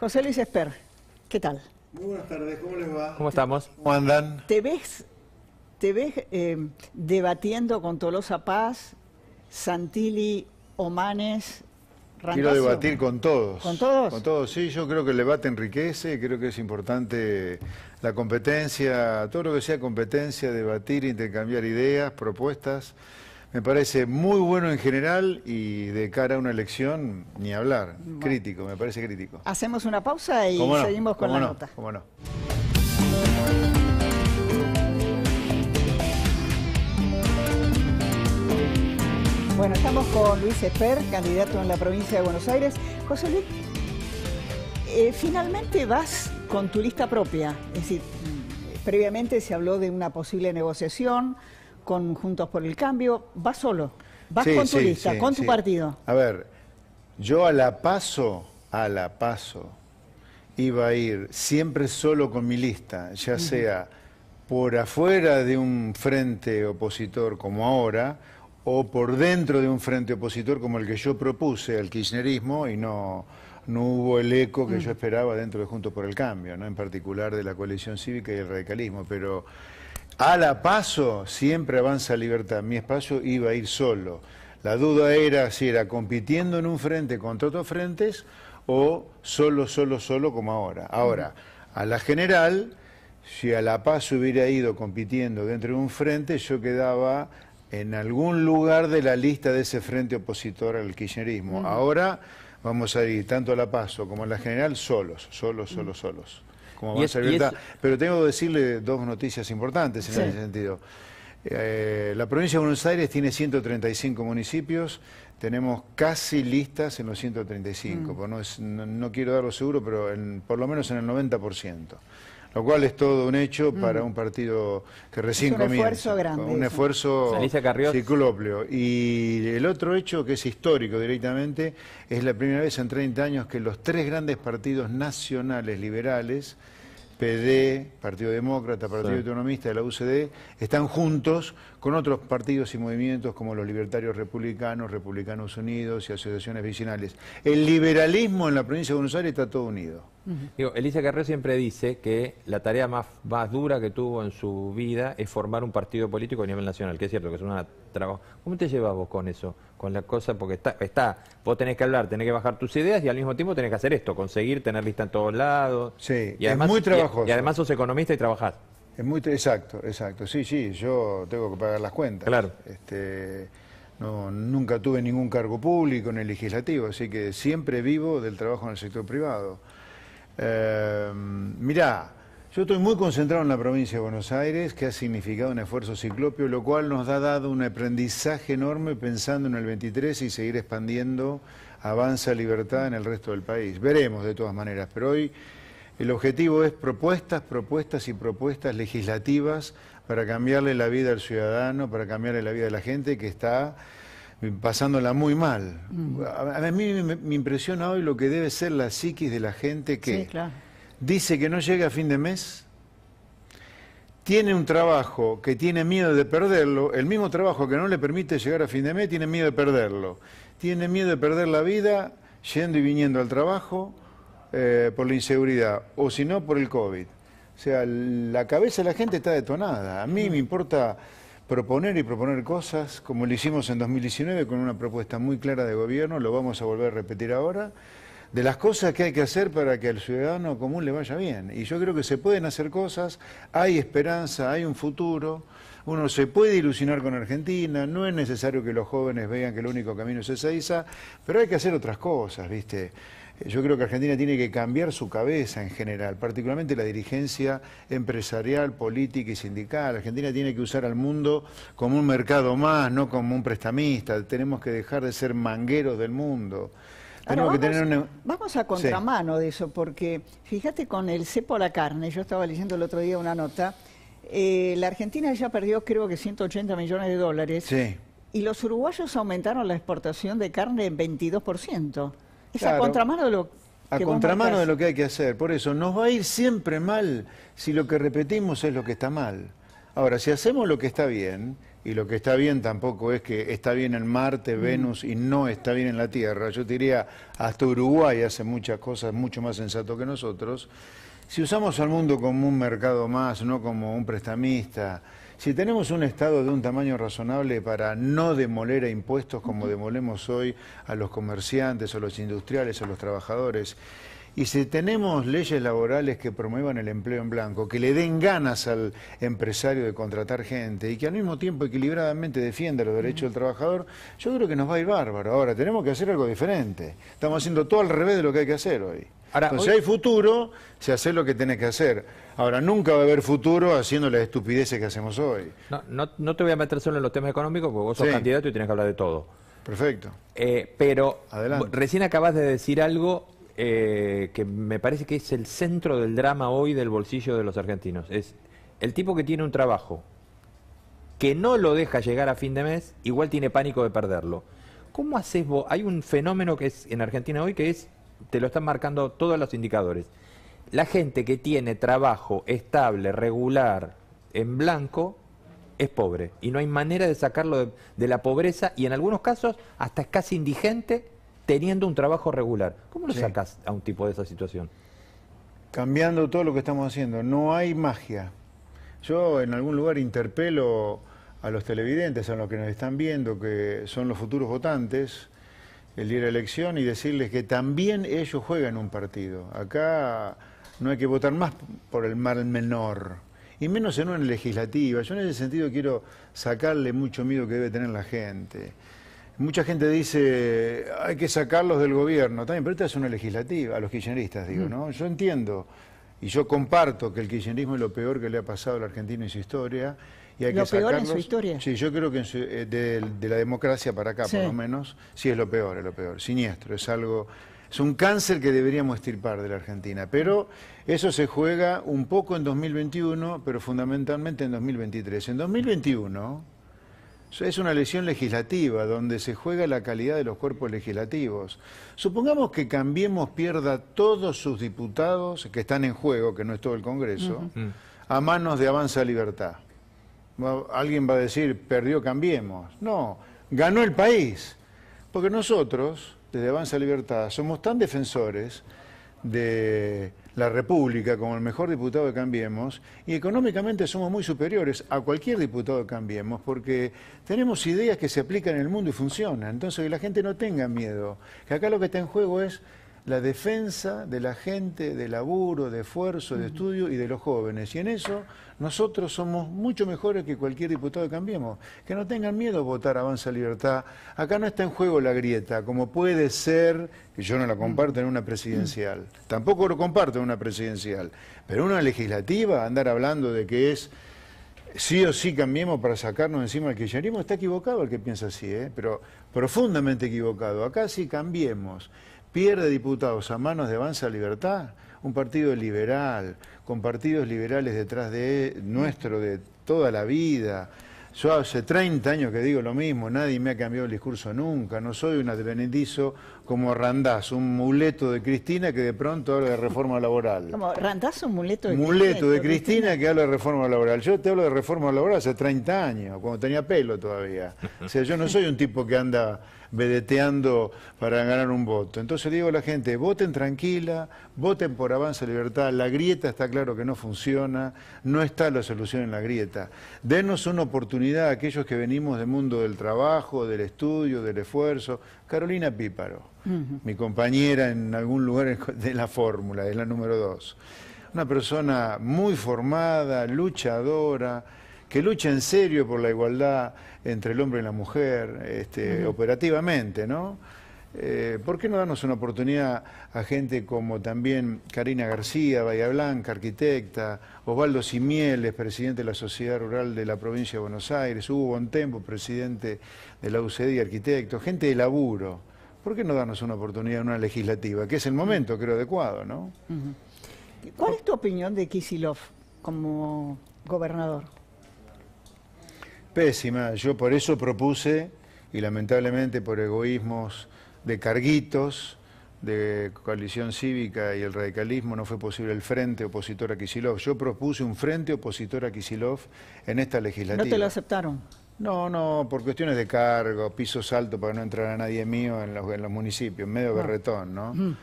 José Luis Esper, ¿qué tal? Muy buenas tardes, ¿cómo les va? ¿Cómo estamos? ¿Cómo andan? ¿Te ves, te ves eh, debatiendo con Tolosa Paz, Santilli, Omanes, Quiero debatir con todos. ¿Con todos? Con todos, sí. Yo creo que el debate enriquece, creo que es importante la competencia, todo lo que sea competencia, debatir, intercambiar ideas, propuestas. Me parece muy bueno en general y de cara a una elección, ni hablar. Crítico, me parece crítico. Hacemos una pausa y seguimos con la nota. Bueno, estamos con Luis Esper, candidato en la provincia de Buenos Aires. José Luis, eh, finalmente vas con tu lista propia. Es decir, previamente se habló de una posible negociación con Juntos por el Cambio, vas solo, vas con tu lista, con tu partido. A ver, yo a la paso, a la paso, iba a ir siempre solo con mi lista, ya sea por afuera de un frente opositor como ahora, o por dentro de un frente opositor como el que yo propuse al kirchnerismo y no, no hubo el eco que mm. yo esperaba dentro de Juntos por el Cambio, ¿no? en particular de la coalición cívica y el radicalismo, pero a la paso siempre avanza libertad. Mi espacio iba a ir solo. La duda era si era compitiendo en un frente contra otros frentes o solo, solo, solo como ahora. Ahora, a la general, si a la paso hubiera ido compitiendo dentro de un frente, yo quedaba en algún lugar de la lista de ese frente opositor al kirchnerismo. Ahora vamos a ir tanto a la paso como a la general solos, solos, solos, solos. Pero tengo que decirle dos noticias importantes en ese sentido. Eh, la provincia de Buenos Aires tiene 135 municipios, tenemos casi listas en los 135, mm. no, quiero darlo seguro, pero por lo menos en el 90%, lo cual es todo un hecho mm. para un partido que recién comienza. un Esfuerzo grande, un esfuerzo ciclópleo. Y el otro hecho que es histórico directamente, es la primera vez en 30 años que los tres grandes partidos nacionales liberales PD, Partido Demócrata, Partido Autonomista de la UCD, están juntos con otros partidos y movimientos como los Libertarios Republicanos, Republicanos Unidos y asociaciones vecinales. El liberalismo en la provincia de Buenos Aires está todo unido. Digo, Elisa Carrió siempre dice que la tarea más, más dura que tuvo en su vida es formar un partido político a nivel nacional, que es cierto que es una trabajo. ¿Cómo te llevas vos con eso? Con la cosa, porque está, vos tenés que hablar, tenés que bajar tus ideas y al mismo tiempo tenés que hacer esto, conseguir tener lista en todos lados. Sí, y es muy trabajoso. Y, además sos economista y trabajás. Es muy, exacto, exacto. Sí, sí, yo tengo que pagar las cuentas. Claro. Este, no, nunca tuve ningún cargo público en el legislativo, así que siempre vivo del trabajo en el sector privado. Em, mirá, yo estoy muy concentrado en la provincia de Buenos Aires, que ha significado un esfuerzo ciclopio, lo cual nos ha dado un aprendizaje enorme pensando en el 23 y seguir expandiendo Avanza Libertad en el resto del país. Veremos de todas maneras, pero hoy el objetivo es propuestas, propuestas y propuestas legislativas para cambiarle la vida al ciudadano, para cambiarle la vida a la gente que está eh, pasándola muy mal. Mm. A, mí me, impresiona hoy lo que debe ser la psiquis de la gente que dice que no llega a fin de mes, tiene un trabajo que tiene miedo de perderlo, el mismo trabajo que no le permite llegar a fin de mes, tiene miedo de perderlo. Tiene miedo de perder la vida yendo y viniendo al trabajo eh, por la inseguridad o si no por el COVID. O sea, la cabeza de la gente está detonada. A mí mm. me importa proponer y proponer cosas, como lo hicimos en 2019 con una propuesta muy clara de gobierno, lo vamos a volver a repetir ahora, de las cosas que hay que hacer para que al ciudadano común le vaya bien. Y yo creo que se pueden hacer cosas, hay esperanza, hay un futuro, uno se puede ilusionar con Argentina, no es necesario que los jóvenes vean que el único camino es Ezeiza, pero hay que hacer otras cosas, ¿viste? Yo creo que Argentina tiene que cambiar su cabeza en general, particularmente la dirigencia empresarial, política y sindical. Argentina tiene que usar al mundo como un mercado más, no como un prestamista. Tenemos que dejar de ser mangueros del mundo. vamos, a contramano de eso, porque fíjate con el cepo a la carne, yo estaba leyendo el otro día una nota, eh, la Argentina ya perdió creo que 180 millones de dólares sí. y los uruguayos aumentaron la exportación de carne en 22%. Es a contramano de lo que de lo que hay que hacer. Por eso, nos va a ir siempre mal si lo que repetimos es lo que está mal. Ahora, si hacemos lo que está bien, y lo que está bien tampoco es que está bien en Marte, mm. Venus y no está bien en la Tierra. Yo diría, hasta Uruguay hace muchas cosas mucho más sensato que nosotros. Si usamos al mundo como un mercado más, no como un prestamista, si tenemos un Estado de un tamaño razonable para no demoler a impuestos como demolemos hoy a los comerciantes, a los industriales, a los trabajadores, y si tenemos leyes laborales que promuevan el empleo en blanco, que le den ganas al empresario de contratar gente y que al mismo tiempo equilibradamente defienda los derechos del trabajador, yo creo que nos va a ir bárbaro. Ahora, tenemos que hacer algo diferente. Estamos haciendo todo al revés de lo que hay que hacer hoy. Ahora, si hay futuro, se hace lo que tenés que hacer. Ahora, nunca va a haber futuro haciendo las estupideces que hacemos hoy. No, no, te voy a meter solo en los temas económicos, porque vos sos candidato y tenés que hablar de todo. Perfecto. Eh, pero recién acabas de decir algo eh, que me parece que es el centro del drama hoy del bolsillo de los argentinos. Es el tipo que tiene un trabajo que no lo deja llegar a fin de mes, igual tiene pánico de perderlo. ¿Cómo haces vos? Hay un fenómeno que es en Argentina hoy que es, te lo están marcando todos los indicadores. La gente que tiene trabajo estable, regular, en blanco, es pobre y no hay manera de sacarlo de, la pobreza y en algunos casos hasta es casi indigente teniendo un trabajo regular. ¿Cómo lo sacas a un tipo de esa situación? Cambiando todo lo que estamos haciendo. No hay magia. Yo en algún lugar interpelo a los televidentes, a los que nos están viendo, que son los futuros votantes, el día de la elección, y decirles que también ellos juegan un partido. Acá no hay que votar más por el mal menor, y menos en una legislativa. Yo en ese sentido quiero sacarle mucho miedo que debe tener la gente. Mucha gente dice, hay que sacarlos del gobierno. También, pero esta es una legislativa, a los kirchneristas digo, mm. ¿no? Yo entiendo y yo comparto que el kirchnerismo es lo peor que le ha pasado a la Argentina en su historia. Y hay ¿Lo que peor sacarlos. en su historia? Sí, yo creo que eh, de, la democracia para acá, por lo menos, sí es lo peor, es lo peor. Siniestro, es algo... Es un cáncer que deberíamos estirpar de la Argentina, pero eso se juega un poco en 2021, pero fundamentalmente en 2023. En 2021 es una elección legislativa donde se juega la calidad de los cuerpos legislativos. Supongamos que Cambiemos pierda todos sus diputados que están en juego, que no es todo el Congreso, mm. a manos de Avanza Libertad. Alguien va a decir, perdió Cambiemos. No, ganó el país. Porque nosotros, desde Avanza Libertad, somos tan defensores de la República como el mejor diputado de Cambiemos y económicamente somos muy superiores a cualquier diputado de Cambiemos porque tenemos ideas que se aplican en el mundo y funcionan. Entonces que la gente no tenga miedo, que acá lo que está en juego es la defensa de la gente, de laburo, de esfuerzo, de estudio y de los jóvenes. Y en eso nosotros somos mucho mejores que cualquier diputado que cambiemos. Que no tengan miedo a votar Avanza Libertad. Acá no está en juego la grieta, como puede ser, que yo no la comparto en una presidencial. Tampoco lo comparto en una presidencial. Pero en una legislativa, andar hablando de que es sí o sí cambiemos para sacarnos encima del kirchnerismo, está equivocado el que piensa así, ¿eh? pero profundamente equivocado. Acá sí cambiemos pierde diputados a manos de Avanza Libertad, un partido liberal, con partidos liberales detrás de nuestro de toda la vida. Yo hace 30 años que digo lo mismo, nadie me ha cambiado el discurso nunca, no soy un advenedizo como Randaz, un muleto de Cristina que de pronto habla de reforma laboral. Como Randaz un muleto de Muleto de Cristina que habla de reforma laboral. Yo te hablo de reforma laboral hace 30 años, cuando tenía pelo todavía. O sea, yo no soy un tipo que anda vedeteando para ganar un voto. Entonces digo a la gente, voten tranquila, voten por avance Libertad, la grieta está claro que no funciona, no está la solución en la grieta. Denos una oportunidad a aquellos que venimos del mundo del trabajo, del estudio, del esfuerzo. Carolina Píparo, mi compañera en algún lugar de la fórmula, es la número dos. Una persona muy formada, luchadora, que lucha en serio por la igualdad entre el hombre y la mujer, este, operativamente, ¿no? Eh, ¿Por qué no darnos una oportunidad a gente como también Karina García, Bahía Blanca, arquitecta, Osvaldo Simieles, presidente de la Sociedad Rural de la Provincia de Buenos Aires, Hugo Bontempo, presidente de la UCD, arquitecto, gente de laburo? ¿Por qué no darnos una oportunidad en una legislativa? Que es el momento, creo, adecuado, ¿no? ¿Cuál es tu opinión de Kisilov como gobernador? pésima. Yo por eso propuse, y lamentablemente por egoísmos de carguitos, de coalición cívica y el radicalismo no fue posible el frente opositor a Kisilov. Yo propuse un frente opositor a Kisilov en esta legislatura. ¿No te lo aceptaron? No, no, por cuestiones de cargo, pisos altos para no entrar a nadie mío en los, en municipios, medio ah. berretón, ¿no?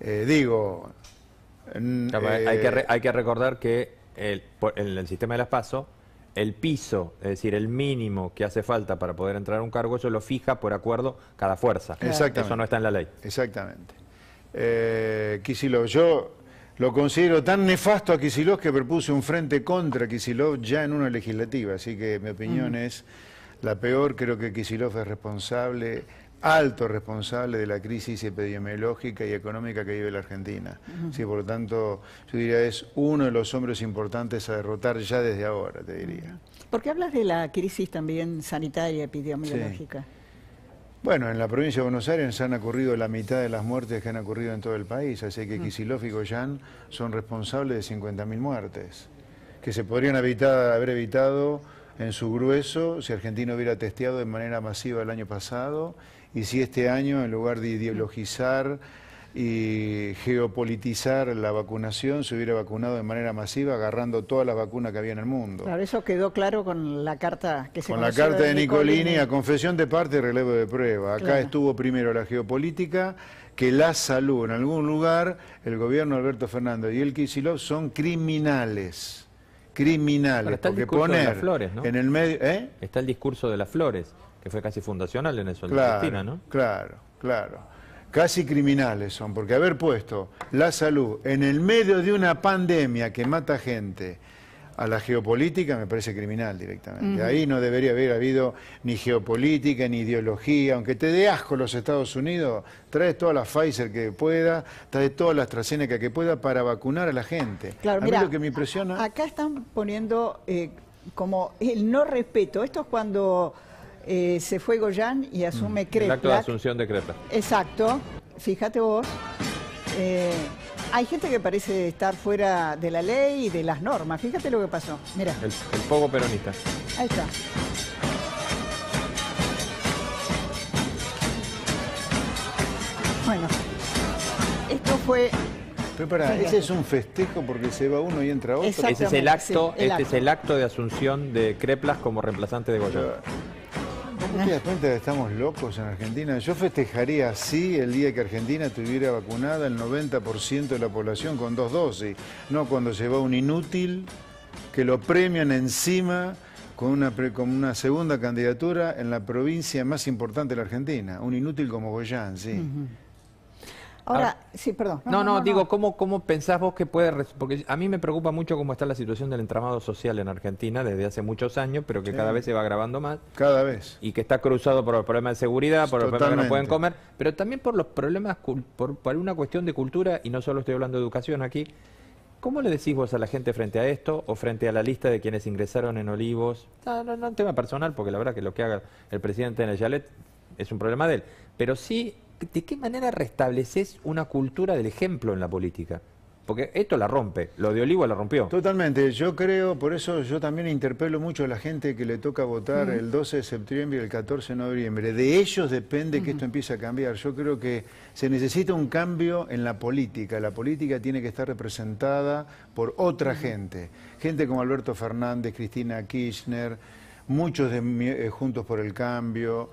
Eh, digo... Eh, hay, que recordar que el, en el sistema de las pasos el piso, es decir, el mínimo que hace falta para poder entrar a un cargo, eso lo fija por acuerdo cada fuerza. Eso no está en la ley. Exactamente. Eh, yo lo considero tan nefasto a Kisilov que propuse un frente contra Kisilov ya en una legislativa, así que mi opinión mm. es la peor, creo que Kisilov es responsable alto responsable de la crisis epidemiológica y económica que vive la Argentina. por lo tanto, yo diría es uno de los hombres importantes a derrotar ya desde ahora, te diría. Porque hablas de la crisis también sanitaria epidemiológica. Bueno, en la provincia de Buenos Aires han ocurrido la mitad de las muertes que han ocurrido en todo el país, así que Quisilófico y Goyán son responsables de 50.000 muertes, que se podrían haber evitado en su grueso si Argentina hubiera testeado de manera masiva el año pasado y si este año, en lugar de ideologizar y geopolitizar la vacunación, se hubiera vacunado de manera masiva, agarrando todas las vacunas que había en el mundo. Claro, eso quedó claro con la carta que se Con la carta de, Nicolini, a confesión de parte y relevo de prueba. Acá estuvo primero la geopolítica que la salud. En algún lugar, el gobierno de Alberto Fernández y el Kicillof son criminales criminales. porque poner las flores, ¿no? en el medio, ¿eh? Está el discurso de las flores fue casi fundacional en eso, en Argentina, ¿no? Claro, claro. Casi criminales son, porque haber puesto la salud en el medio de una pandemia que mata gente a la geopolítica me parece criminal directamente. Ahí no debería haber habido ni geopolítica, ni ideología. Aunque te dé asco los Estados Unidos, trae todas las Pfizer que pueda, trae todas las AstraZeneca que pueda para vacunar a la gente. Claro, lo que me impresiona... Acá están poniendo eh, como el no respeto. Esto es cuando... Eh, se fue Goyán y asume mm, acto de asunción de Crepla. Exacto. Fíjate vos. Eh, hay gente que parece estar fuera de la ley y de las normas. Fíjate lo que pasó. Mira. El, fogo peronista. Ahí está. Bueno, esto fue pero ese es un festejo porque se va uno y entra otro. Ese es el acto, este es el acto de asunción de Creplas como reemplazante de Goyán. ¿No te cuenta estamos locos en Argentina? Yo festejaría así el día que Argentina estuviera vacunada el 90% de la población con dos dosis, no cuando se un inútil que lo premian encima con una, con una segunda candidatura en la provincia más importante de la Argentina, un inútil como Goyán, sí. Ahora, ah. sí, perdón. No, no, digo, ¿cómo, ¿cómo pensás vos que puede...? Porque a mí me preocupa mucho cómo está la situación del entramado social en Argentina desde hace muchos años, pero que cada vez se va agravando más. Cada vez. Y que está cruzado por el problema de seguridad, por el problema que no pueden comer, pero también por los problemas, por, una cuestión de cultura, y no solo estoy hablando de educación aquí, ¿Cómo le decís vos a la gente frente a esto o frente a la lista de quienes ingresaron en Olivos? No, no, no un tema personal, porque la verdad que lo que haga el presidente en el Yalet es un problema de él. Pero sí ¿de qué manera restableces una cultura del ejemplo en la política? Porque esto la rompe, lo de Olivo la rompió. Totalmente, yo creo, por eso yo también interpelo mucho a la gente que le toca votar el 12 de septiembre y el 14 de noviembre. De ellos depende que esto empiece a cambiar. Yo creo que se necesita un cambio en la política. La política tiene que estar representada por otra gente. Gente como Alberto Fernández, Cristina Kirchner, muchos de eh, Juntos por el Cambio,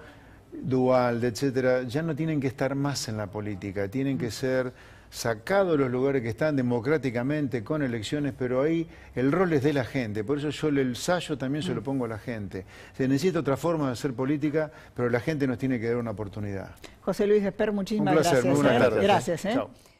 Dual, etcétera, ya no tienen que estar más en la política, tienen que mm. ser sacados los lugares que están democráticamente con elecciones, pero ahí el rol es de la gente, por eso yo el ensayo también se lo mm. pongo a la gente. Se necesita otra forma de hacer política, pero la gente nos tiene que dar una oportunidad. José Luis Esper, muchísimas Un placer, gracias. buenas ¿eh? tardes. Gracias. ¿eh?